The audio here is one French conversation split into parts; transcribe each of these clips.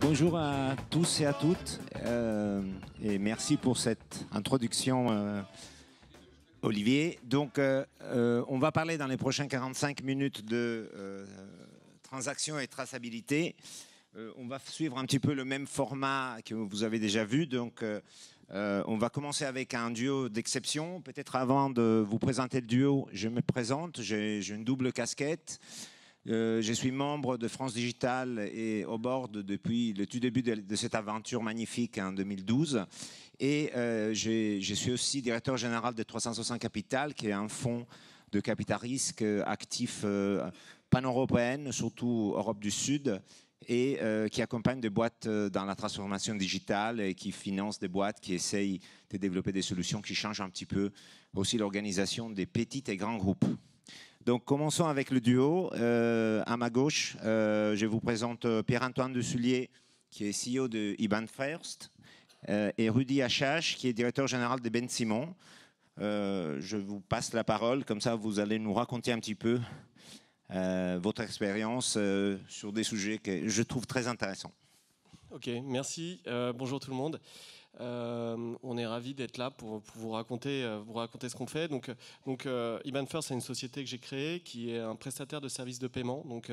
Bonjour à tous et à toutes euh, et merci pour cette introduction euh, Olivier. Donc euh, on va parler dans les prochains 45 minutes de transactions et traçabilité. on va suivre un petit peu le même format que vous avez déjà vu. Donc on va commencer avec un duo d'exception. Peut-être avant de vous présenter le duo, je me présente, j'ai une double casquette. Euh, je suis membre de France Digital et au board depuis le tout début de, cette aventure magnifique en hein, 2012. Et euh, je, suis aussi directeur général de 360 Capital, qui est un fonds de capital risque euh, actif pan européen surtout Europe du Sud, et qui accompagne des boîtes dans la transformation digitale et qui finance des boîtes qui essayent de développer des solutions qui changent un petit peu aussi l'organisation des petits et grands groupes. Donc commençons avec le duo. Euh, à ma gauche, euh, je vous présente euh, Pierre-Antoine de Sullier, qui est CEO de Iban First, euh, et Rudy Achache, qui est directeur général de Ben Simon. je vous passe la parole, comme ça vous allez nous raconter un petit peu votre expérience sur des sujets que je trouve très intéressants. Ok, merci. bonjour tout le monde. Euh, on est ravis d'être là pour, vous raconter, euh, vous raconter ce qu'on fait. Donc, donc euh, Iban First, c'est une société que j'ai créée qui est un prestataire de services de paiement donc,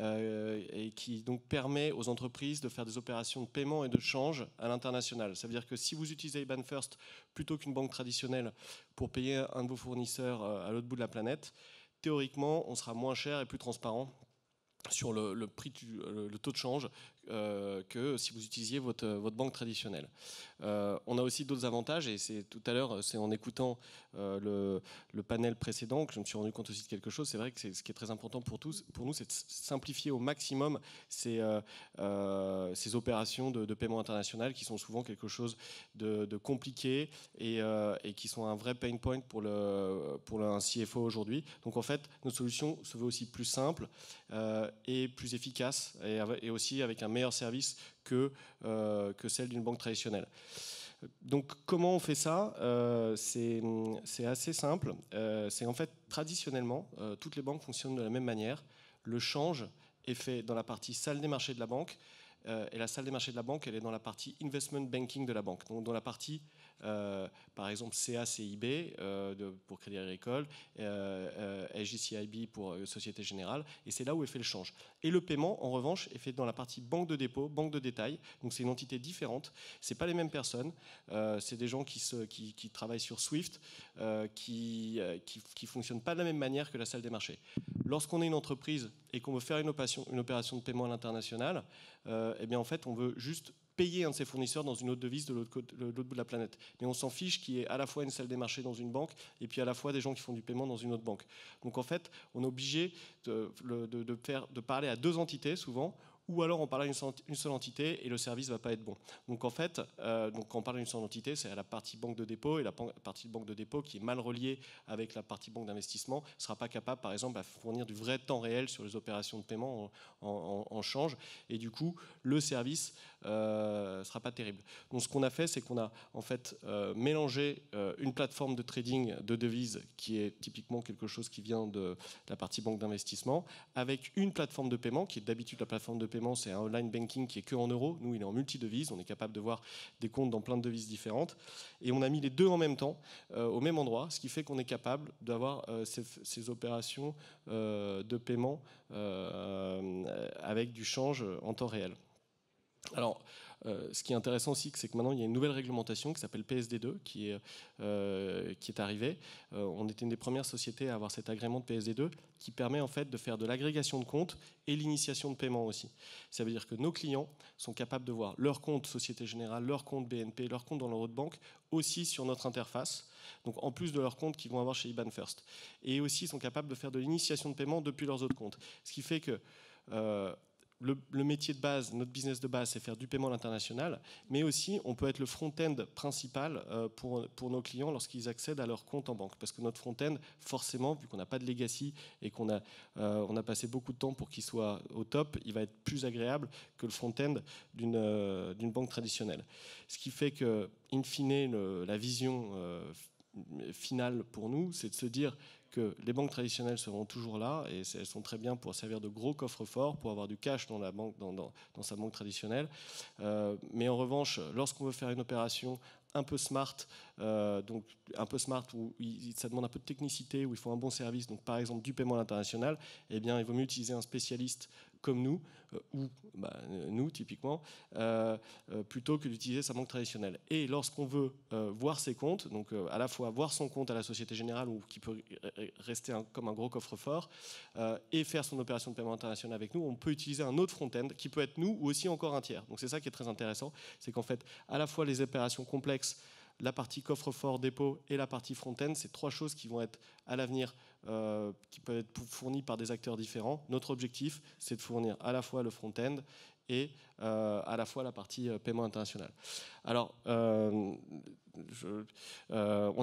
et qui donc permet aux entreprises de faire des opérations de paiement et de change à l'international. Ça veut dire que si vous utilisez Iban First plutôt qu'une banque traditionnelle pour payer un de vos fournisseurs à l'autre bout de la planète, théoriquement, on sera moins cher et plus transparent sur le, prix, le, taux de change euh, que si vous utilisiez votre, euh, votre banque traditionnelle. Euh, on a aussi d'autres avantages, et c'est tout à l'heure, c'est en écoutant le, le, panel précédent que je me suis rendu compte aussi de quelque chose. C'est vrai que ce qui est très important pour, tous, pour nous, c'est de simplifier au maximum ces, ces opérations de, paiement international qui sont souvent quelque chose de, compliqué et, et, qui sont un vrai pain point pour, le, pour un CFO aujourd'hui. Donc en fait, notre solution se veut aussi plus simple et plus efficace et aussi avec un meilleur service que, euh, que celle d'une banque traditionnelle. Donc comment on fait ça euh, C'est assez simple. Euh, c'est en fait traditionnellement, toutes les banques fonctionnent de la même manière. Le change est fait dans la partie salle des marchés de la banque. et la salle des marchés de la banque, elle est dans la partie investment banking de la banque, donc dans la partie euh, par exemple CACIB euh, de, pour Crédit Agricole, euh, SGCIB pour Société Générale, et c'est là où est fait le change. Et le paiement, en revanche, est fait dans la partie banque de dépôt, banque de détail, donc c'est une entité différente, c'est pas les mêmes personnes, c'est des gens qui, travaillent sur Swift, qui, qui, fonctionnent pas de la même manière que la salle des marchés. Lorsqu'on est une entreprise et qu'on veut faire une opération, de paiement à l'international, eh bien en fait on veut juste payer un de ses fournisseurs dans une autre devise de l'autre bout de la planète. Mais on s'en fiche qu'il y ait à la fois une salle des marchés dans une banque et puis à la fois des gens qui font du paiement dans une autre banque. Donc en fait, on est obligé de, de parler à deux entités souvent ou alors on parle une seule entité et le service ne va pas être bon. Donc en fait, euh, donc quand on parle d'une seule entité, c'est la partie banque de dépôt et la partie banque de dépôt qui est mal reliée avec la partie banque d'investissement ne sera pas capable, par exemple, à fournir du vrai temps réel sur les opérations de paiement en, change et du coup, le service ne euh, sera pas terrible. Donc ce qu'on a fait, c'est qu'on a en fait euh, mélangé une plateforme de trading de devises qui est typiquement quelque chose qui vient de la partie banque d'investissement avec une plateforme de paiement qui est d'habitude la plateforme de paiement c'est un online banking qui est que en euros. Nous, il est en multi devises On est capable de voir des comptes dans plein de devises différentes. Et on a mis les deux en même temps, euh, au même endroit, ce qui fait qu'on est capable d'avoir euh, ces, ces, opérations euh, de paiement avec du change en temps réel. Alors, euh, ce qui est intéressant aussi, c'est que maintenant, il y a une nouvelle réglementation qui s'appelle PSD2 qui est, euh, qui est arrivée. Euh, on était une des premières sociétés à avoir cet agrément de PSD2 qui permet en fait de faire de l'agrégation de comptes et l'initiation de paiement aussi. Ça veut dire que nos clients sont capables de voir leur compte Société Générale, leur compte BNP, leur compte dans leur autre banque aussi sur notre interface. Donc en plus de leurs comptes qu'ils vont avoir chez IBAN First. Et aussi, ils sont capables de faire de l'initiation de paiement depuis leurs autres comptes. Ce qui fait que le, métier de base, notre business de base, c'est faire du paiement à l'international, mais aussi on peut être le front-end principal euh, pour, pour, nos clients lorsqu'ils accèdent à leur compte en banque. Parce que notre front-end, forcément, vu qu'on n'a pas de legacy et qu'on a, euh, on a passé beaucoup de temps pour qu'il soit au top, il va être plus agréable que le front-end d'une euh, d'une banque traditionnelle. Ce qui fait que, in fine, la vision finale pour nous, c'est de se dire les banques traditionnelles seront toujours là et elles sont très bien pour servir de gros coffres-forts, pour avoir du cash dans, la banque, dans, sa banque traditionnelle. Euh, mais en revanche, lorsqu'on veut faire une opération un peu smart, euh, donc un peu smart où ça demande un peu de technicité, où il faut un bon service, donc par exemple du paiement international, eh bien il vaut mieux utiliser un spécialiste comme nous, euh, ou bah, euh, nous typiquement, euh, plutôt que d'utiliser sa banque traditionnelle. Et lorsqu'on veut voir ses comptes, donc à la fois voir son compte à la Société Générale, ou qui peut rester comme un gros coffre-fort, et faire son opération de paiement international avec nous, on peut utiliser un autre front-end qui peut être nous ou aussi encore un tiers. Donc c'est ça qui est très intéressant, c'est qu'en fait, à la fois les opérations complexes, la partie coffre-fort, dépôt et la partie front-end, c'est trois choses qui vont être à l'avenir euh, qui peuvent être fournis par des acteurs différents. Notre objectif, c'est de fournir à la fois le front-end et euh, à la fois la partie euh, paiement international. Alors, on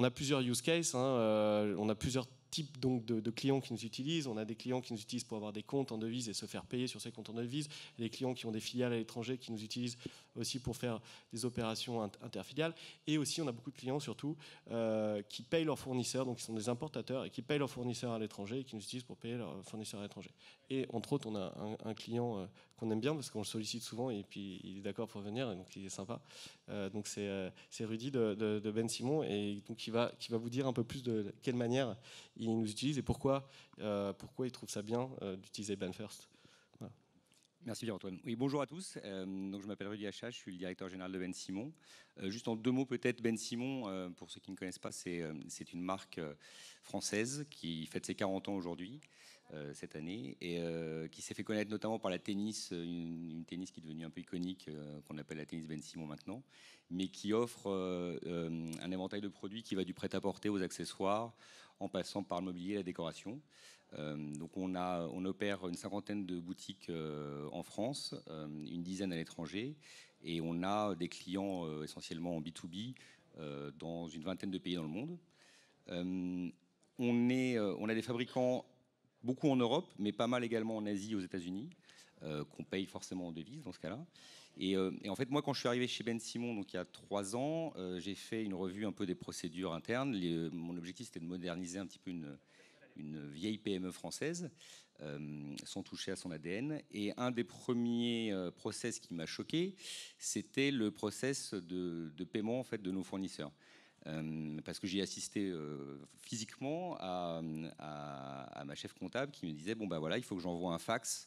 a plusieurs use cases, hein, on a plusieurs types donc de, de, clients qui nous utilisent. On a des clients qui nous utilisent pour avoir des comptes en devises et se faire payer sur ces comptes en devises. Des clients qui ont des filiales à l'étranger qui nous utilisent aussi pour faire des opérations interfiliales. Et aussi, on a beaucoup de clients surtout euh, qui payent leurs fournisseurs, donc qui sont des importateurs et qui payent leurs fournisseurs à l'étranger et qui nous utilisent pour payer leurs fournisseurs à l'étranger. Et entre autres, on a un, client euh, qu'on aime bien parce qu'on le sollicite souvent et puis il est d'accord pour venir et donc il est sympa. Euh, donc c'est Rudy de, de, Ben Simon et donc va, qui va vous dire un peu plus de quelle manière il nous utilise et pourquoi, pourquoi il trouve ça bien d'utiliser Ben First. Merci bien Antoine. Oui, bonjour à tous. Euh, donc je m'appelle Rudy Achat, je suis le directeur général de Ben Simon. Euh, juste en deux mots peut-être, Ben Simon, euh, pour ceux qui ne connaissent pas, c'est une marque française qui fête ses 40 ans aujourd'hui, cette année, et qui s'est fait connaître notamment par la tennis, une, une tennis qui est devenue un peu iconique, qu'on appelle la tennis Ben Simon maintenant, mais qui offre un éventail de produits qui va du prêt-à-porter aux accessoires, en passant par le mobilier et la décoration. Euh, donc on, opère une cinquantaine de boutiques euh, en France, euh, une dizaine à l'étranger, et on a des clients essentiellement en B2B dans une vingtaine de pays dans le monde. on, a des fabricants beaucoup en Europe, mais pas mal également en Asie, aux États-Unis, qu'on paye forcément en devise dans ce cas-là. Et, en fait, moi, quand je suis arrivé chez Ben Simon, donc il y a trois ans, j'ai fait une revue un peu des procédures internes. mon objectif, c'était de moderniser un petit peu une, une vieille PME française, euh, sont touchés toucher à son ADN. Et un des premiers euh, process qui m'a choqué, c'était le process de, paiement en fait, de nos fournisseurs. Euh, parce que j'ai assisté physiquement à, à, ma chef comptable qui me disait bon ben voilà il faut que j'envoie un fax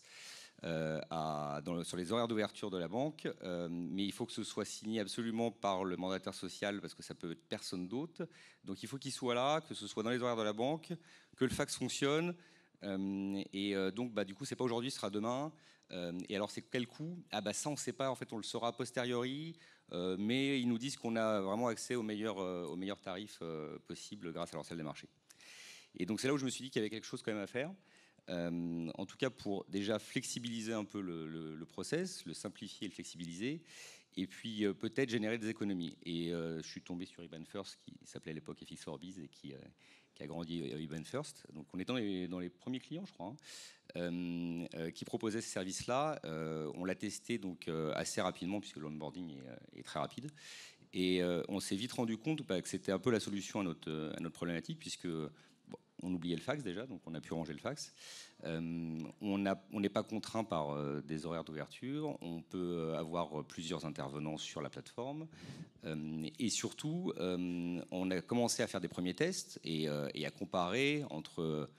euh, à, sur les horaires d'ouverture de la banque, euh, mais il faut que ce soit signé absolument par le mandataire social parce que ça peut être personne d'autre. Donc il faut qu'il soit là, que ce soit dans les horaires de la banque, que le fax fonctionne. Euh, et donc, bah, du coup, c'est pas aujourd'hui, ce sera demain. et alors, c'est quel coût Ah, bah ça, on sait pas. En fait, on le saura a posteriori. mais ils nous disent qu'on a vraiment accès aux meilleurs, tarifs possibles grâce à leur salle des marchés. Et donc c'est là où je me suis dit qu'il y avait quelque chose quand même à faire. Euh, en tout cas pour déjà flexibiliser un peu le, process, le simplifier et le flexibiliser, et puis euh, peut-être générer des économies. Et euh, je suis tombé sur Iban First, qui s'appelait à l'époque FX4Biz et qui, a grandi Iban First. Donc on est dans les, premiers clients, je crois, hein. qui proposaient ce service-là. on l'a testé donc assez rapidement, puisque l'onboarding est, est très rapide. Et on s'est vite rendu compte bah, que c'était un peu la solution à notre, à notre problématique, puisque on oubliait le fax déjà, donc on a pu ranger le fax. Euh, on n'est pas contraint par euh, des horaires d'ouverture, on peut avoir euh, plusieurs intervenants sur la plateforme. et surtout, on a commencé à faire des premiers tests et, à comparer entre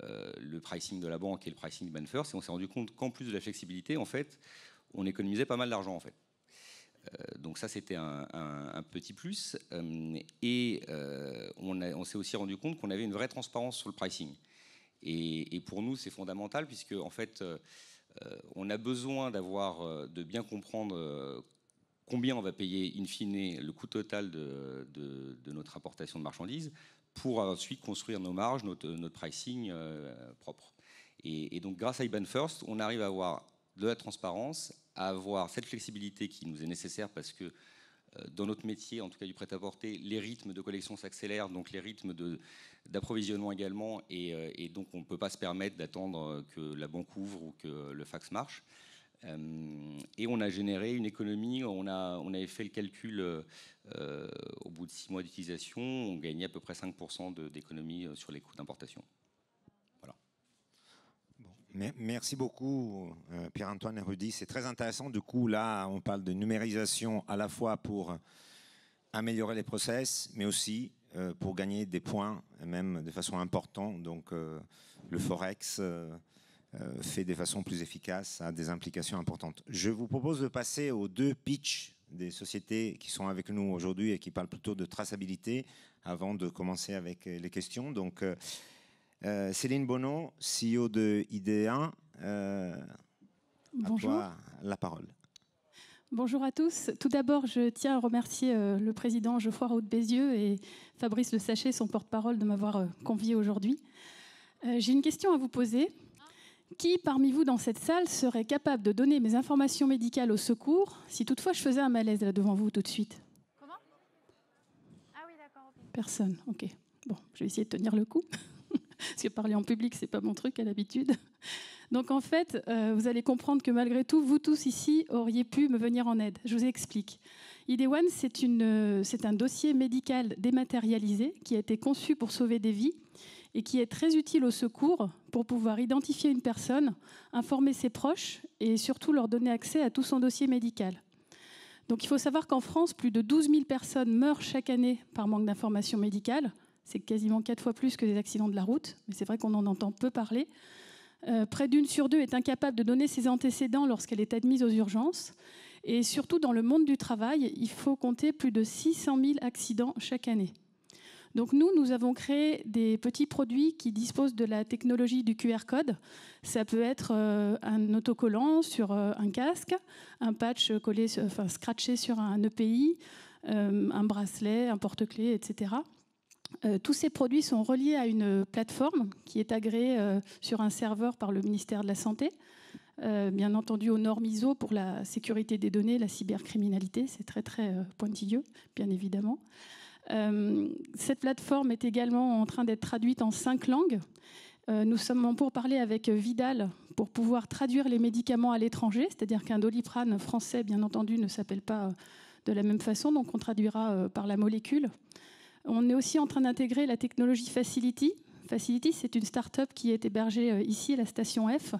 le pricing de la banque et le pricing de Banfirst. Et on s'est rendu compte qu'en plus de la flexibilité, en fait, on économisait pas mal d'argent en fait. Euh, donc ça, c'était un, petit plus. Euh, et euh, on, s'est aussi rendu compte qu'on avait une vraie transparence sur le pricing. Et, pour nous, c'est fondamental puisque en fait, on a besoin d'avoir, de bien comprendre combien on va payer in fine le coût total de, notre importation de marchandises pour ensuite construire nos marges, notre, pricing propre. Et, et donc grâce à IBAN First, on arrive à avoir de la transparence à avoir cette flexibilité qui nous est nécessaire parce que euh, dans notre métier, en tout cas du prêt-à-porter, les rythmes de collection s'accélèrent, donc les rythmes d'approvisionnement également, et, euh, donc on ne peut pas se permettre d'attendre euh, que la banque ouvre ou que le fax marche. et on a généré une économie, on, a, on avait fait le calcul au bout de six mois d'utilisation, on gagnait à peu près 5% d'économie sur les coûts d'importation. Merci beaucoup, euh, Pierre-Antoine et Rudy. C'est très intéressant. Du coup, là, on parle de numérisation à la fois pour améliorer les process, mais aussi euh, pour gagner des points, même de façon importante. Donc, euh, le Forex fait des façons plus efficaces, a des implications importantes. Je vous propose de passer aux deux pitchs des sociétés qui sont avec nous aujourd'hui et qui parlent plutôt de traçabilité avant de commencer avec les questions. Donc, euh, Céline Bonneau, CEO de IDEA. Euh, Bonjour. À la parole. Bonjour à tous. Tout d'abord, je tiens à remercier euh, le président Geoffroy Raoult Bézieux et Fabrice Le Sachet, son porte-parole, de m'avoir euh, convié aujourd'hui. J'ai une question à vous poser. Qui parmi vous dans cette salle serait capable de donner mes informations médicales au secours si toutefois je faisais un malaise là devant vous tout de suite ah Personne, ok. Bon, je vais essayer de tenir le coup. parce que parler en public, c'est pas mon truc à l'habitude. Donc en fait, euh, vous allez comprendre que malgré tout, vous tous ici auriez pu me venir en aide. Je vous explique. ID1, euh, c'est un dossier médical dématérialisé qui a été conçu pour sauver des vies et qui est très utile au secours pour pouvoir identifier une personne, informer ses proches et surtout leur donner accès à tout son dossier médical. Donc il faut savoir qu'en France, plus de 12 000 personnes meurent chaque année par manque d'informations médicales. C'est quasiment quatre fois plus que les accidents de la route, mais c'est vrai qu'on en entend peu parler. Euh, près d'une sur deux est incapable de donner ses antécédents lorsqu'elle est admise aux urgences. Et surtout, dans le monde du travail, il faut compter plus de 600 000 accidents chaque année. Donc nous, nous avons créé des petits produits qui disposent de la technologie du QR code. Ça peut être euh, un autocollant sur euh, un casque, un patch collé, scratché sur un EPI, un bracelet, un porte-clés, etc. Euh, tous ces produits sont reliés à une plateforme qui est agréée euh, sur un serveur par le ministère de la Santé, euh, bien entendu aux normes ISO pour la sécurité des données, la cybercriminalité, c'est très très pointilleux, bien évidemment. cette plateforme est également en train d'être traduite en cinq langues. nous sommes en pourparlers avec Vidal pour pouvoir traduire les médicaments à l'étranger, c'est-à-dire qu'un doliprane français, bien entendu, ne s'appelle pas de la même façon, donc on traduira par la molécule. On est aussi en train d'intégrer la technologie Facility. Facility, c'est une start-up qui est hébergée euh, ici à la station F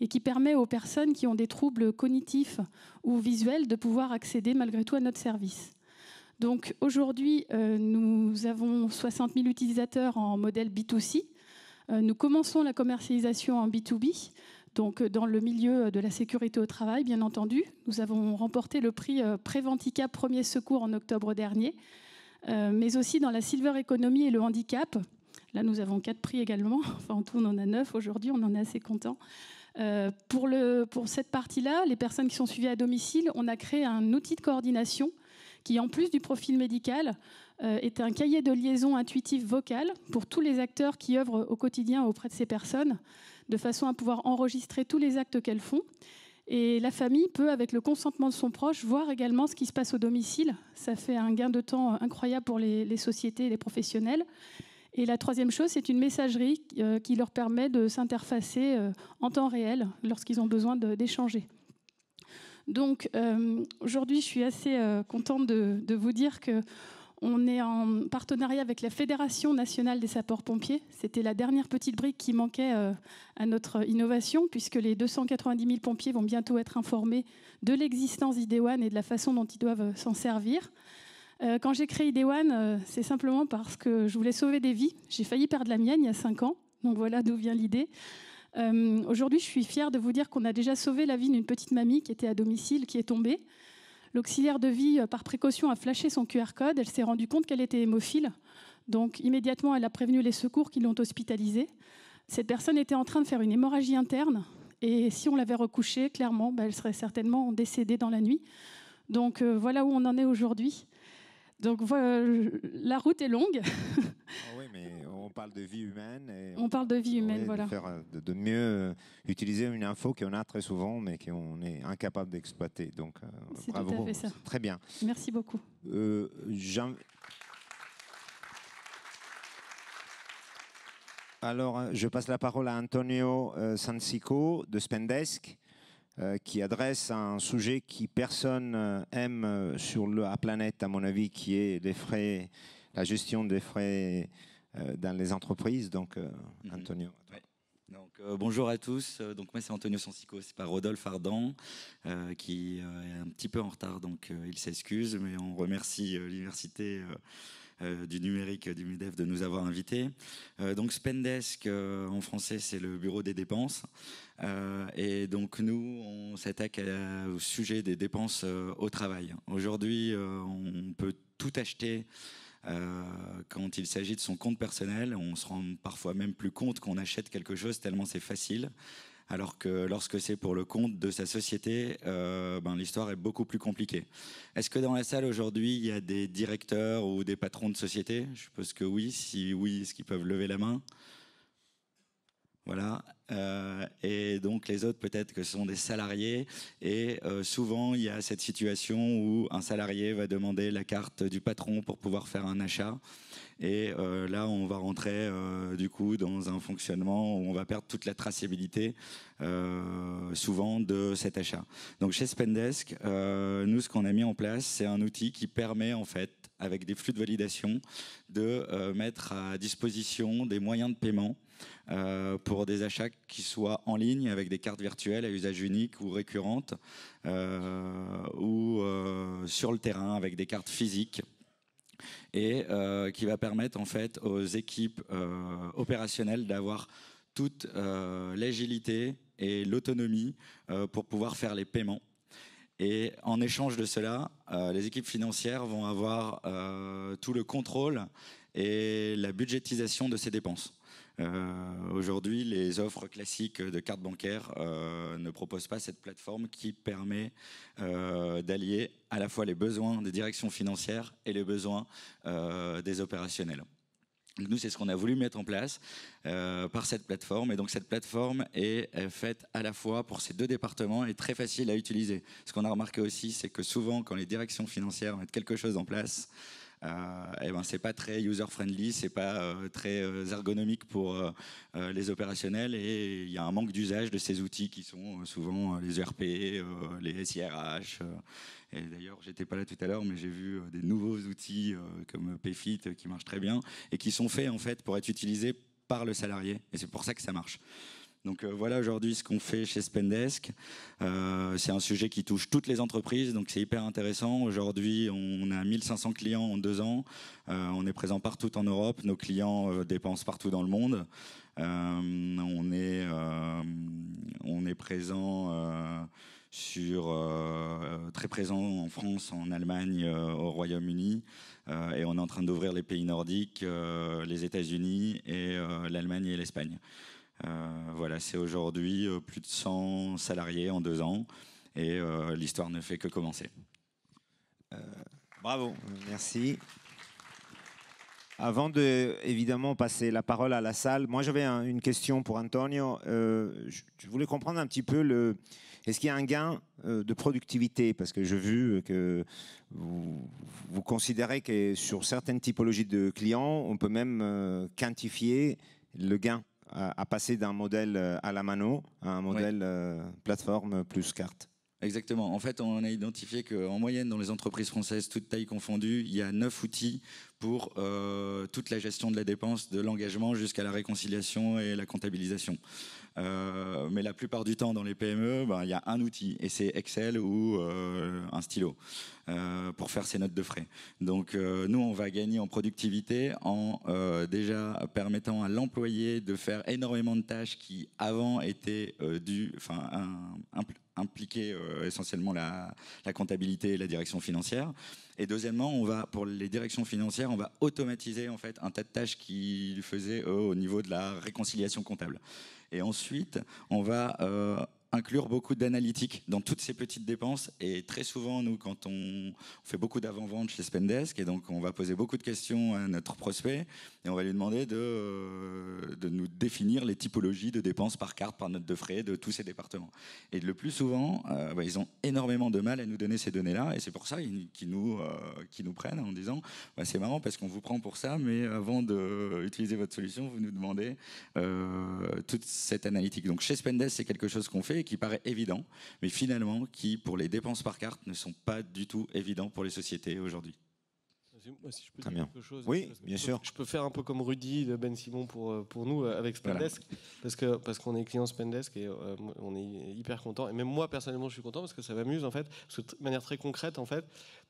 et qui permet aux personnes qui ont des troubles cognitifs ou visuels de pouvoir accéder malgré tout à notre service. Donc aujourd'hui, euh, nous avons 60 000 utilisateurs en modèle B2C. Euh, nous commençons la commercialisation en B2B, donc dans le milieu de la sécurité au travail, bien entendu. Nous avons remporté le prix Préventica Premier Secours en octobre dernier euh, mais aussi dans la silver economy et le handicap. Là, nous avons quatre prix également. Enfin, en tout, on en a neuf aujourd'hui. On en est assez content. Euh, pour, cette partie-là, les personnes qui sont suivies à domicile, on a créé un outil de coordination qui, en plus du profil médical, euh, est un cahier de liaison intuitif vocal pour tous les acteurs qui œuvrent au quotidien auprès de ces personnes, de façon à pouvoir enregistrer tous les actes qu'elles font et la famille peut, avec le consentement de son proche, voir également ce qui se passe au domicile. Ça fait un gain de temps incroyable pour les, sociétés et les professionnels. Et la troisième chose, c'est une messagerie euh, qui leur permet de s'interfacer euh, en temps réel lorsqu'ils ont besoin d'échanger. Donc euh, aujourd'hui, je suis assez contente de, vous dire que on est en partenariat avec la Fédération nationale des sapeurs-pompiers. C'était la dernière petite brique qui manquait euh, à notre innovation, puisque les 290 000 pompiers vont bientôt être informés de l'existence d'IDEWAN et de la façon dont ils doivent euh, s'en servir. Euh, quand j'ai créé IDEWAN, c'est simplement parce que je voulais sauver des vies. J'ai failli perdre la mienne il y a 5 ans, donc voilà d'où vient l'idée. Aujourd'hui, je suis fière de vous dire qu'on a déjà sauvé la vie d'une petite mamie qui était à domicile, qui est tombée. L'auxiliaire de vie, euh, par précaution, a flashé son QR code. Elle s'est rendue compte qu'elle était hémophile. Donc immédiatement, elle a prévenu les secours qui l'ont hospitalisée. Cette personne était en train de faire une hémorragie interne. Et si on l'avait recouchée, clairement, bah, elle serait certainement décédée dans la nuit. Donc euh, voilà où on en est aujourd'hui. Donc voilà, la route est longue. Ah oui, mais on parle de vie humaine. on, parle de vie humaine, voilà. Euh, de, mieux euh, utiliser une info qu'on a très souvent, mais qu'on est incapable d'exploiter. Donc, euh, bravo. Tout à fait ça. Très bien. Merci beaucoup. Alors, je passe la parole à Antonio Sansico de Spendesk, qui adresse un sujet qui personne aime sur la planète, à mon avis, qui est les frais, la gestion des frais euh, dans les entreprises. Donc, euh, mhm. Antonio. Donc, euh, bonjour à tous. Donc moi c'est Antonio Sansico, c'est pas Rodolphe Ardan qui est un petit peu en retard, donc il s'excuse, mais on remercie l'université du numérique du Medef de nous avoir invités. donc Spendesk en français c'est le bureau des dépenses et donc nous on s'attaque au sujet des dépenses au travail. Aujourd'hui on peut tout acheter euh, quand il s'agit de son compte personnel, on se rend parfois même plus compte qu'on achète quelque chose tellement c'est facile. Alors que lorsque c'est pour le compte de sa société, euh, ben, l'histoire est beaucoup plus compliquée. Est-ce que dans la salle aujourd'hui, il y a des directeurs ou des patrons de société Je suppose que oui. Si oui, est-ce qu'ils peuvent lever la main voilà. Euh, et donc les autres, peut-être que ce sont des salariés. Et euh, souvent, il y a cette situation où un salarié va demander la carte du patron pour pouvoir faire un achat. Et euh, là, on va rentrer du coup dans un fonctionnement où on va perdre toute la traçabilité souvent de cet achat. Donc chez Spendesk, nous, ce qu'on a mis en place, c'est un outil qui permet en fait avec des flux de validation, de mettre à disposition des moyens de paiement euh, pour des achats qui soient en ligne avec des cartes virtuelles à usage unique ou récurrente euh, ou euh, sur le terrain avec des cartes physiques et qui va permettre en fait aux équipes opérationnelles d'avoir toute l'agilité et l'autonomie pour pouvoir faire les paiements et en échange de cela, les équipes financières vont avoir tout le contrôle et la budgétisation de ces dépenses. Euh, aujourd'hui, les offres classiques de cartes bancaires euh, ne proposent pas cette plateforme qui permet euh, d'allier à la fois les besoins des directions financières et les besoins des opérationnels. Nous, c'est ce qu'on a voulu mettre en place par cette plateforme. Et donc, cette plateforme est, est faite à la fois pour ces deux départements et très facile à utiliser. Ce qu'on a remarqué aussi, c'est que souvent, quand les directions financières mettent quelque chose en place, et euh, eh ben, c'est pas très user-friendly, c'est pas euh, très euh, ergonomique pour les opérationnels et il y a un manque d'usage de ces outils qui sont souvent les ERP, les SIRH. et d'ailleurs, j'étais pas là tout à l'heure, mais j'ai vu des nouveaux outils comme PFIT qui marchent très bien et qui sont faits en fait pour être utilisés par le salarié et c'est pour ça que ça marche. Donc euh, voilà aujourd'hui ce qu'on fait chez Spendesk. Euh, c'est un sujet qui touche toutes les entreprises, donc c'est hyper intéressant. Aujourd'hui, on a 1500 clients en deux ans. Euh, on est présent partout en Europe. Nos clients dépensent partout dans le monde. on, est, on présent très présent en France, en Allemagne, au Royaume-Uni, et on est en train d'ouvrir les pays nordiques, les États-Unis et l'Allemagne et l'Espagne. Euh, voilà, c'est aujourd'hui euh, plus de 100 salariés en deux ans et euh, l'histoire ne fait que commencer. bravo, merci. Avant de évidemment passer la parole à la salle, moi j'avais une question pour Antonio. je, voulais comprendre un petit peu le. Est-ce qu'il y a un gain de productivité Parce que j'ai vu que vous, considérez que sur certaines typologies de clients, on peut même quantifier le gain à passer d'un modèle euh, à la mano à un modèle euh, plateforme plus carte. Exactement. En fait, on a identifié qu'en moyenne, dans les entreprises françaises, toutes tailles confondues, il y a neuf outils pour euh, toute la gestion de la dépense, de l'engagement jusqu'à la réconciliation et la comptabilisation. Euh, mais la plupart du temps, dans les PME, ben, il y a un outil, et c'est Excel ou euh, un stylo pour faire ses notes de frais. Donc nous, on va gagner en productivité en déjà permettant à l'employé de faire énormément de tâches qui avant étaient dues, enfin impliquées essentiellement la, la comptabilité et la direction financière. Et deuxièmement, on va, pour les directions financières, on va automatiser en fait un tas de tâches qu'ils faisaient au niveau de la réconciliation comptable. Et ensuite, on va euh, inclure beaucoup d'analytique dans toutes ces petites dépenses. Et très souvent, nous, quand on, fait beaucoup d'avant-vente chez Spendesk, et donc on va poser beaucoup de questions à notre prospect, et on va lui demander de, euh, de nous définir les typologies de dépenses par carte, par note de frais, de tous ces départements. Et le plus souvent, euh, bah, ils ont énormément de mal à nous donner ces données-là, et c'est pour ça qu'ils nous, euh, qui nous prennent en disant, bah, c'est marrant parce qu'on vous prend pour ça, mais avant d'utiliser votre solution, vous nous demandez toute cette analytique. Donc chez Spendesk, c'est quelque chose qu'on fait qui paraît évident, mais finalement qui, pour les dépenses par carte, ne sont pas du tout évidents pour les sociétés aujourd'hui. je peux Très bien. Oui, bien sûr. Je peux faire un peu comme Rudy de Ben Simon pour, euh, pour nous euh, avec Spendesk, parce qu'on parce qu'on est client Spendesk et euh, on est hyper content. Et même moi, personnellement, je suis content parce que ça m'amuse, en fait, de manière très concrète, en fait,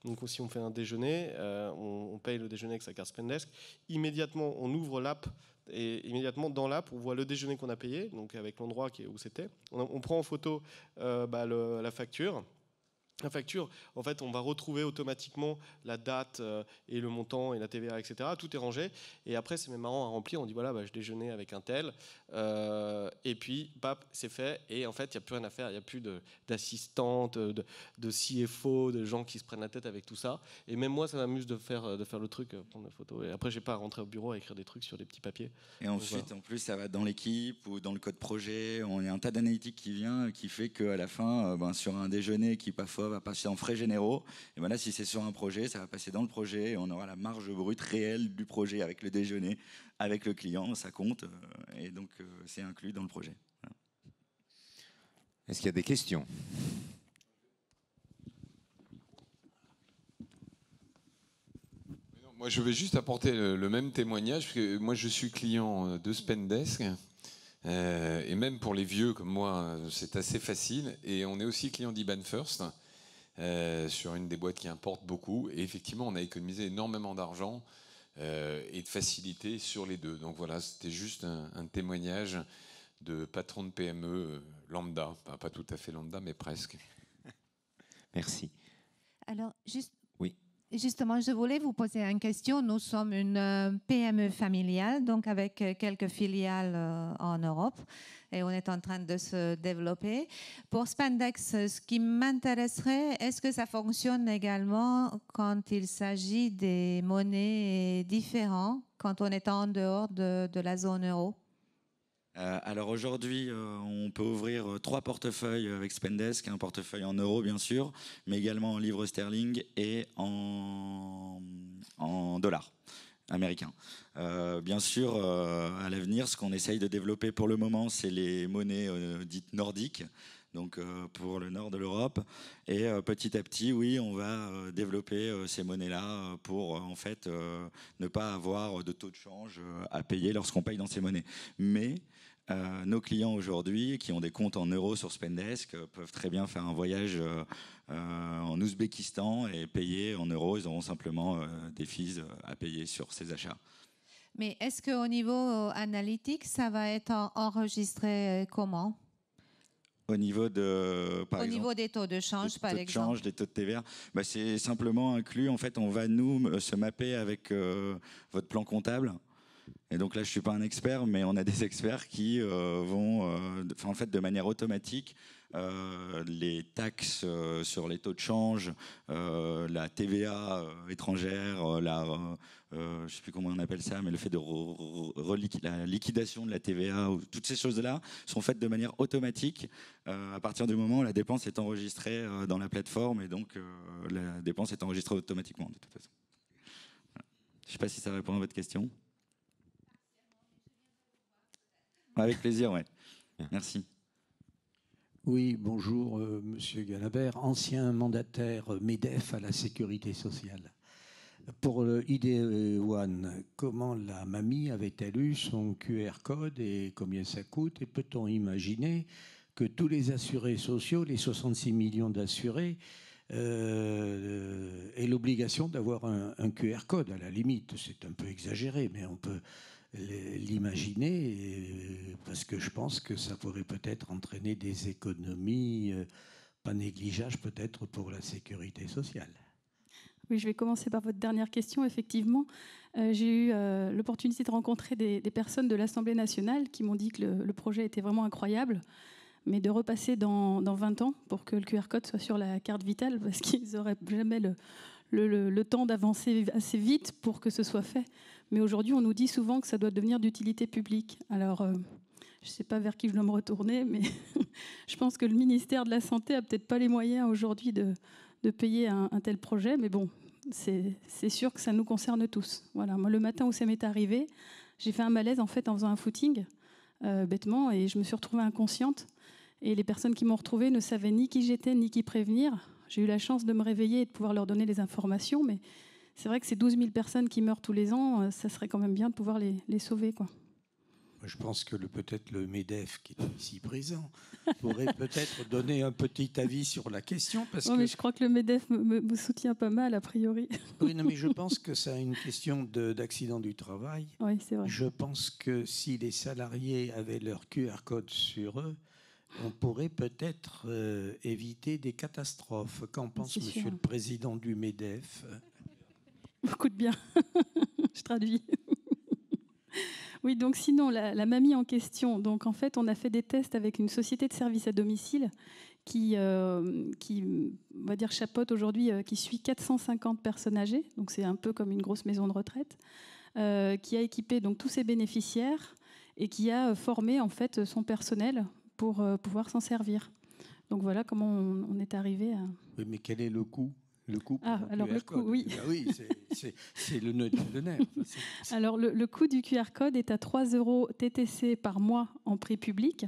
donc si on fait un déjeuner, on, on, paye le déjeuner avec sa carte Spendesk, immédiatement, on ouvre l'app et immédiatement dans l'app, on voit le déjeuner qu'on a payé, donc avec l'endroit où c'était. On, prend en photo euh, bah, la facture la facture, en fait, on va retrouver automatiquement la date euh, et le montant et la TVA, etc. Tout est rangé. Et après, c'est même marrant à remplir. On dit voilà, bah, je déjeunais avec un tel. Euh, et puis, pap, c'est fait. Et en fait, il n'y a plus rien à faire. Il n'y a plus d'assistante, euh, de, de, de, CFO, de gens qui se prennent la tête avec tout ça. Et même moi, ça m'amuse de faire, de faire le truc, prendre la photo. Et après, j'ai pas à rentrer au bureau à écrire des trucs sur des petits papiers. Et ensuite, en plus, ça va dans l'équipe ou dans le code projet. On y a un tas d'analytiques qui vient, qui fait qu'à la fin, ben, sur un déjeuner qui pas fort va passer en frais généraux. Et voilà, si c'est sur un projet, ça va passer dans le projet on aura la marge brute réelle du projet avec le déjeuner, avec le client, ça compte. Euh, et donc, euh, c'est inclus dans le projet. Est-ce qu'il y a des questions Moi, je vais juste apporter le, même témoignage, moi, je suis client euh, de Spendesk. et même pour les vieux comme moi, c'est assez facile. Et on est aussi client d'Ibanfirst. First. Euh, sur une des boîtes qui importe beaucoup. Et effectivement, on a économisé énormément d'argent euh, et de facilité sur les deux. Donc voilà, c'était juste un, témoignage de patron de PME euh, lambda. pas tout à fait lambda, mais presque. Merci. Alors, juste Justement, je voulais vous poser une question. Nous sommes une euh, PME familiale, donc avec euh, quelques filiales euh, en Europe, et on est en train de se développer. Pour Spandex, ce qui m'intéresserait, est-ce que ça fonctionne également quand il s'agit des monnaies différentes, quand on est en dehors de, de la zone euro euh, alors aujourd'hui, euh, on peut ouvrir euh, trois portefeuilles avec Spendesk, un portefeuille en euros bien sûr, mais également en livres sterling et en, dollars américains. bien sûr, à l'avenir, ce qu'on essaye de développer pour le moment, c'est les monnaies dites nordiques, donc pour le nord de l'Europe. Et petit à petit, oui, on va développer ces monnaies-là pour en fait ne pas avoir de taux de change à payer lorsqu'on paye dans ces monnaies. Mais euh, nos clients aujourd'hui qui ont des comptes en euros sur Spendesk euh, peuvent très bien faire un voyage euh, en Ouzbékistan et payer en euros. Ils auront simplement des fees à payer sur ces achats. Mais est-ce qu'au niveau analytique, ça va être enregistré comment au niveau, de, par au niveau des taux de change, des par taux exemple. De change, des taux de TVA, bah, c'est simplement inclus. En fait, on va nous se mapper avec votre plan comptable et donc là, je suis pas un expert, mais on a des experts qui euh, vont, euh, en fait, de manière automatique, euh, les taxes sur les taux de change, la TVA étrangère, la, je sais plus comment on appelle ça, mais le fait de la liquidation de la TVA, toutes ces choses-là sont faites de manière automatique à partir du moment où la dépense est enregistrée dans la plateforme, et donc la dépense est enregistrée automatiquement de toute façon. Je ne sais pas si ça répond à votre question. Avec plaisir, ouais. Merci. Oui, bonjour, euh, Monsieur Galabert, ancien mandataire MEDEF à la sécurité sociale. Pour le 1 e comment la mamie avait-elle eu son QR code et combien ça coûte Et peut-on imaginer que tous les assurés sociaux, les 66 millions d'assurés, euh, euh, aient l'obligation d'avoir un, un QR code À la limite, c'est un peu exagéré, mais on peut l'imaginer, euh, parce que je pense que ça pourrait peut-être entraîner des économies euh, pas négligeables peut-être pour la sécurité sociale. Oui, je vais commencer par votre dernière question. Effectivement, euh, j'ai eu l'opportunité de rencontrer des, personnes de l'Assemblée nationale qui m'ont dit que le, projet était vraiment incroyable, mais de repasser dans, dans, 20 ans pour que le QR code soit sur la carte vitale, parce qu'ils n'auraient jamais le, le, le temps d'avancer assez vite pour que ce soit fait. Mais aujourd'hui, on nous dit souvent que ça doit devenir d'utilité publique. Alors, euh, je ne sais pas vers qui je dois me retourner, mais je pense que le ministère de la Santé a peut-être pas les moyens aujourd'hui de, de, payer un, tel projet. Mais bon, c'est sûr que ça nous concerne tous. Voilà. Moi, le matin où ça m'est arrivé, j'ai fait un malaise en fait en faisant un footing, euh, bêtement, et je me suis retrouvée inconsciente. Et les personnes qui m'ont retrouvée ne savaient ni qui j'étais ni qui prévenir. J'ai eu la chance de me réveiller et de pouvoir leur donner les informations, mais c'est vrai que ces 12 000 personnes qui meurent tous les ans, euh, ça serait quand même bien de pouvoir les, sauver. Quoi. Je pense que peut-être le MEDEF, qui est ici présent, pourrait peut-être donner un petit avis sur la question. Parce que... mais je crois que le MEDEF me, soutient pas mal, a priori. Oui, mais je pense que c'est une question d'accident du travail. Je pense que si les salariés avaient leur QR code sur eux, on pourrait peut-être euh, éviter des catastrophes. Qu'en pense Monsieur le Président du MEDEF beaucoup de bien. je traduis. oui, donc sinon, la, mamie en question. Donc en fait, on a fait des tests avec une société de services à domicile qui, euh, on va dire, chapote aujourd'hui, euh, qui suit 450 personnes âgées. Donc c'est un peu comme une grosse maison de retraite. Euh, qui a équipé donc tous ses bénéficiaires et qui a formé en fait son personnel pour pouvoir s'en servir. Donc voilà comment on, est arrivé à. mais quel est le coût le coût. Ah, alors le oui. Ah c'est le nœud Alors le, coût du QR code est à 3 euros TTC par mois en prix public.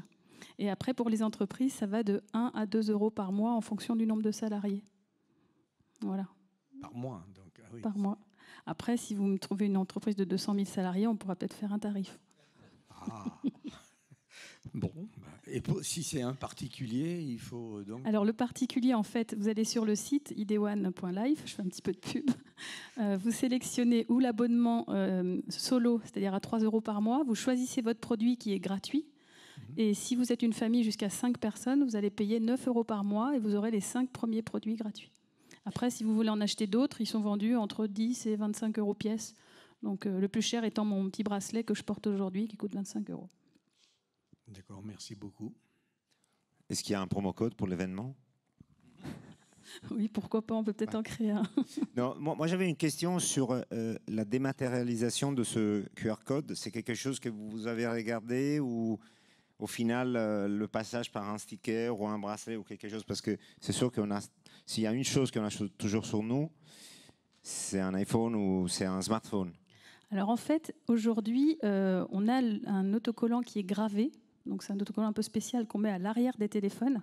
Et après, pour les entreprises, ça va de 1 à 2 euros par mois en fonction du nombre de salariés. Voilà. Par mois, donc. Ah oui. Par mois. Après, si vous me trouvez une entreprise de 200 000 salariés, on pourra peut-être faire un tarif. Ah. bon, et si c'est un particulier, il faut euh, donc. Alors le particulier, en fait, vous allez sur le site idewan.life, je fais un petit peu de pub. Euh, vous sélectionnez ou l'abonnement euh, solo, c'est-à-dire à 3 euros par mois. Vous choisissez votre produit qui est gratuit. Mhm. Et si vous êtes une famille jusqu'à 5 personnes, vous allez payer 9 euros par mois et vous aurez les 5 premiers produits gratuits. Après, si vous voulez en acheter d'autres, ils sont vendus entre 10 et 25 euros pièce. Donc le plus cher étant mon petit bracelet que je porte aujourd'hui qui coûte 25 euros. D'accord, merci beaucoup. Est-ce qu'il y a un promo code pour l'événement oui, pourquoi pas, on peut peut-être en créer un. non, moi, j'avais une question sur euh, la dématérialisation de ce QR code. C'est quelque chose que vous avez regardé ou au final euh, le passage par un sticker ou un bracelet ou quelque chose Parce que c'est sûr qu'on a, s'il y a une chose qu'on a toujours sur nous, c'est un iPhone ou c'est un smartphone. Alors en fait, aujourd'hui, euh, on a un autocollant qui est gravé donc c'est un autocollant un peu spécial qu'on met à l'arrière des téléphones.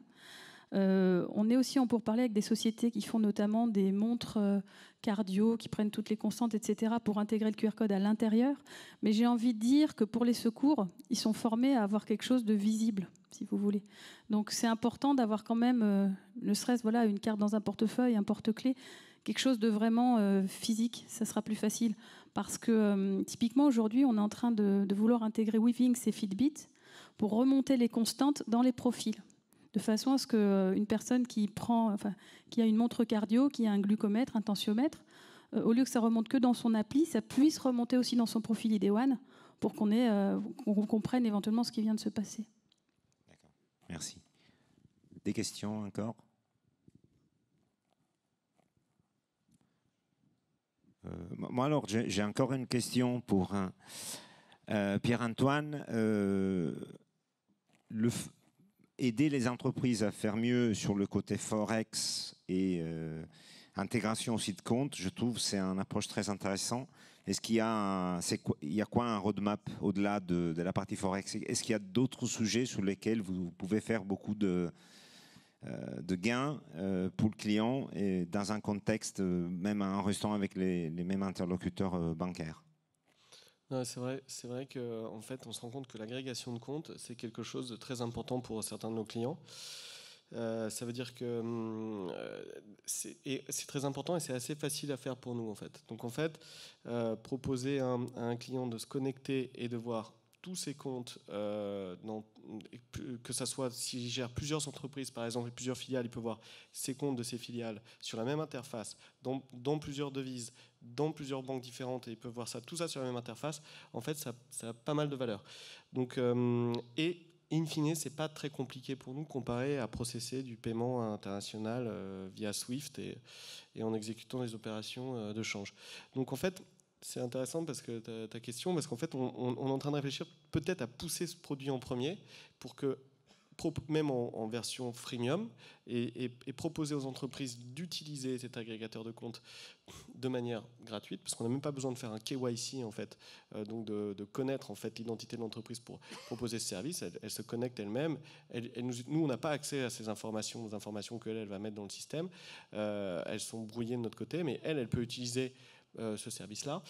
Euh, on est aussi en pourparlers avec des sociétés qui font notamment des montres euh, cardio, qui prennent toutes les constantes, etc., pour intégrer le QR code à l'intérieur. Mais j'ai envie de dire que pour les secours, ils sont formés à avoir quelque chose de visible, si vous voulez. Donc c'est important d'avoir quand même, le euh, ne serait-ce voilà, une carte dans un portefeuille, un porte-clés, quelque chose de vraiment physique. Ça sera plus facile. Parce que typiquement aujourd'hui, on est en train de, vouloir intégrer Weaving et Fitbit pour remonter les constantes dans les profils, de façon à ce qu'une euh, personne qui, prend, qui a une montre cardio, qui a un glucomètre, un tensiomètre, euh, au lieu que ça remonte que dans son appli, ça puisse remonter aussi dans son profil id pour qu'on ait, euh, qu'on comprenne éventuellement ce qui vient de se passer. D'accord, merci. Des questions encore moi, alors, j'ai encore une question pour Pierre-Antoine le aider les entreprises à faire mieux sur le côté forex et euh, intégration aussi de compte, je trouve c'est une approche très intéressante. Est-ce qu'il y, a quoi, un roadmap au-delà de, la partie forex Est-ce qu'il y a d'autres sujets sur lesquels vous pouvez faire beaucoup de, euh, gains euh, pour le client dans un contexte, même en restant avec les mêmes interlocuteurs bancaires c'est vrai, c'est vrai que en fait, on se rend compte que l'agrégation de comptes, c'est quelque chose de très important pour certains de nos clients. Euh, ça veut dire que hum, euh, c'est très important et c'est assez facile à faire pour nous en fait. Donc en fait, euh, proposer à un, à un, client de se connecter et de voir tous ses comptes dans, que ça soit s'il gère plusieurs entreprises, par exemple, et plusieurs filiales, il peut voir ses comptes de ses filiales sur la même interface, dans, dans plusieurs devises, dans plusieurs banques différentes, et il peut voir ça, tout ça sur la même interface. En fait, ça, a pas mal de valeur. Donc, euh, et in fine, c'est pas très compliqué pour nous comparé à processer du paiement international euh, via SWIFT et, et, en exécutant les opérations euh, de change. Donc, en fait, c'est intéressant parce que ta, question, parce qu'en fait, on, est en train de réfléchir peut-être à pousser ce produit en premier pour que même en, version freemium, et, proposer aux entreprises d'utiliser cet agrégateur de comptes de manière gratuite, parce qu'on n'a même pas besoin de faire un KYC en fait, euh, donc de, connaître en fait l'identité de l'entreprise pour proposer ce service. Elle, se connecte elle-même. Elle, nous, nous, on n'a pas accès à ces informations, aux informations qu'elle elle va mettre dans le système. Euh, elles sont brouillées de notre côté, mais elle, elle peut utiliser euh, ce service-là.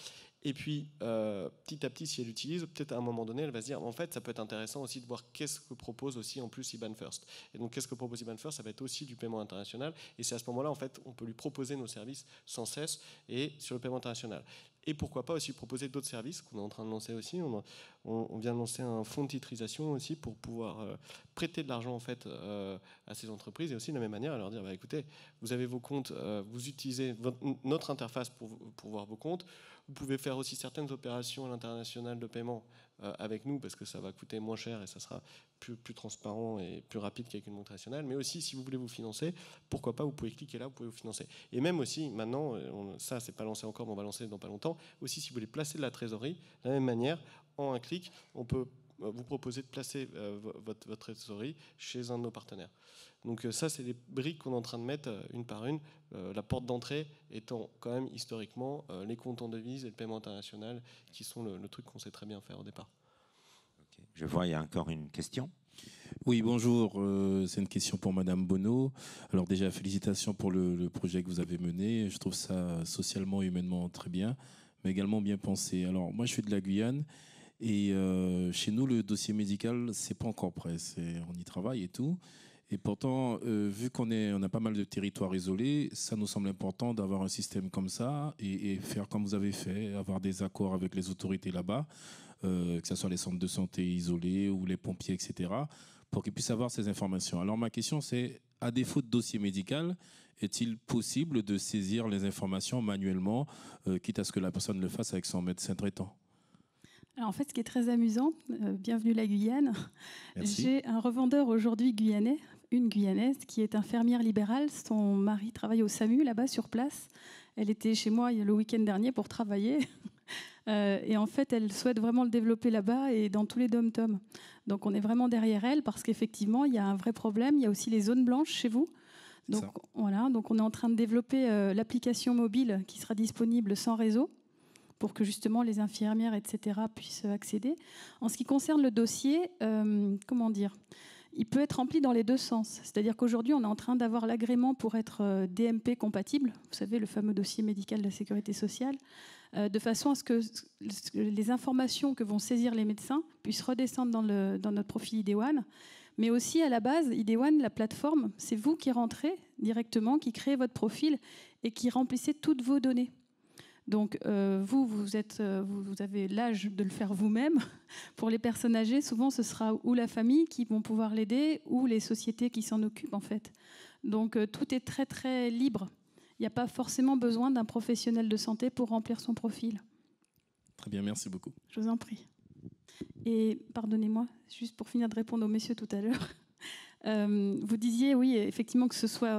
Et puis, euh, petit à petit, si elle utilise, peut-être à un moment donné, elle va se dire, en fait, ça peut être intéressant aussi de voir qu'est-ce que propose aussi en plus IBAN First. Et donc, qu'est-ce que propose IBAN First Ça va être aussi du paiement international. Et c'est à ce moment-là, en fait, on peut lui proposer nos services sans cesse et sur le paiement international. Et pourquoi pas aussi proposer d'autres services qu'on est en train de lancer aussi. On, vient de lancer un fonds de titrisation aussi pour pouvoir euh, prêter de l'argent en fait euh, à ces entreprises et aussi de la même manière à leur dire bah, écoutez, vous avez vos comptes, vous utilisez notre interface pour, pour voir vos comptes vous pouvez faire aussi certaines opérations à l'international de paiement euh, avec nous parce que ça va coûter moins cher et ça sera plus, transparent et plus rapide qu'avec une montre nationale. Mais aussi, si vous voulez vous financer, pourquoi pas, vous pouvez cliquer là, vous pouvez vous financer. Et même aussi, maintenant, euh, on, ça, c'est pas lancé encore, mais on va lancer dans pas longtemps. Aussi, si vous voulez placer de la trésorerie, de la même manière, en un clic, on peut euh, vous proposer de placer votre, votre, trésorerie chez un de nos partenaires. Donc euh, ça, c'est des briques qu'on est en train de mettre euh, une par une, euh, la porte d'entrée étant quand même historiquement les comptes en devises et le paiement international, qui sont le, truc qu'on sait très bien faire au départ. Je vois, il y a encore une question. Oui, bonjour. c'est une question pour Madame Bonneau. Alors déjà, félicitations pour le, projet que vous avez mené. Je trouve ça socialement et humainement très bien, mais également bien pensé. Alors moi, je suis de la Guyane et chez nous, le dossier médical, c'est pas encore prêt. on y travaille et tout. Et pourtant, euh, vu qu'on a pas mal de territoires isolés, ça nous semble important d'avoir un système comme ça et, faire comme vous avez fait, avoir des accords avec les autorités là-bas, euh, que ce soit les centres de santé isolés ou les pompiers, etc., pour qu'ils puissent avoir ces informations. Alors ma question, c'est à défaut de dossier médical, est-il possible de saisir les informations manuellement, euh, quitte à ce que la personne le fasse avec son médecin traitant alors en fait, ce qui est très amusant, bienvenue la Guyane, j'ai un revendeur aujourd'hui guyanais une Guyanaise qui est infirmière libérale. Son mari travaille au SAMU là-bas sur place. Elle était chez moi le week-end dernier pour travailler. Euh, et en fait, elle souhaite vraiment le développer là-bas et dans tous les dom-toms. Donc on est vraiment derrière elle parce qu'effectivement, il y a un vrai problème. Il y a aussi les zones blanches chez vous. Donc voilà, donc on est en train de développer euh, l'application mobile qui sera disponible sans réseau pour que justement les infirmières, etc., puissent accéder. En ce qui concerne le dossier, euh, comment dire il peut être rempli dans les deux sens. C'est-à-dire qu'aujourd'hui, on est en train d'avoir l'agrément pour être euh, DMP compatible, vous savez, le fameux dossier médical de la sécurité sociale, euh, de façon à ce que les informations que vont saisir les médecins puissent redescendre dans, notre profil ID1. Mais aussi, à la base, ID1, la plateforme, c'est vous qui rentrez directement, qui créez votre profil et qui remplissez toutes vos données. Donc euh, vous, vous, êtes, euh, vous, avez l'âge de le faire vous-même. Pour les personnes âgées, souvent ce sera ou la famille qui vont pouvoir l'aider ou les sociétés qui s'en occupent en fait. Donc euh, tout est très très libre. Il n'y a pas forcément besoin d'un professionnel de santé pour remplir son profil. Très bien, merci beaucoup. Je vous en prie. Et pardonnez-moi, juste pour finir de répondre aux messieurs tout à l'heure. vous disiez, oui, effectivement, que ce soit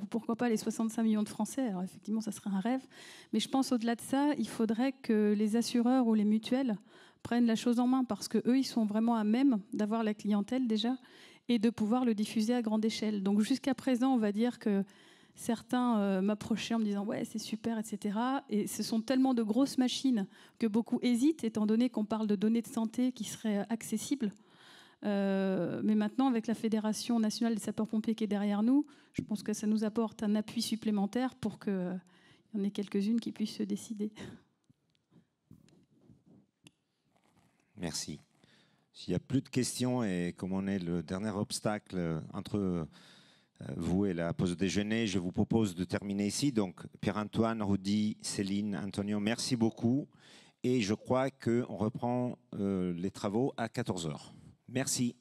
pourquoi pas les 65 millions de Français effectivement, ça serait un rêve. Mais je pense au-delà de ça, il faudrait que les assureurs ou les mutuelles prennent la chose en main parce que ils sont vraiment à même d'avoir la clientèle déjà et de pouvoir le diffuser à grande échelle. Donc jusqu'à présent, on va dire que certains euh, m'approchaient en me disant ouais c'est super etc et ce sont tellement de grosses machines que beaucoup hésitent étant donné qu'on parle de données de santé qui seraient accessibles euh, mais maintenant, avec la Fédération nationale des sapeurs-pompiers qui est derrière nous, je pense que ça nous apporte un appui supplémentaire pour qu'il euh, y en ait quelques-unes qui puissent se décider. Merci. S'il n'y a plus de questions et comme on est le dernier obstacle euh, entre vous et la pause déjeuner, je vous propose de terminer ici. Donc Pierre-Antoine, Rudy, Céline, Antonio, merci beaucoup. Et je crois qu'on reprend les travaux à 14 heures. Merci.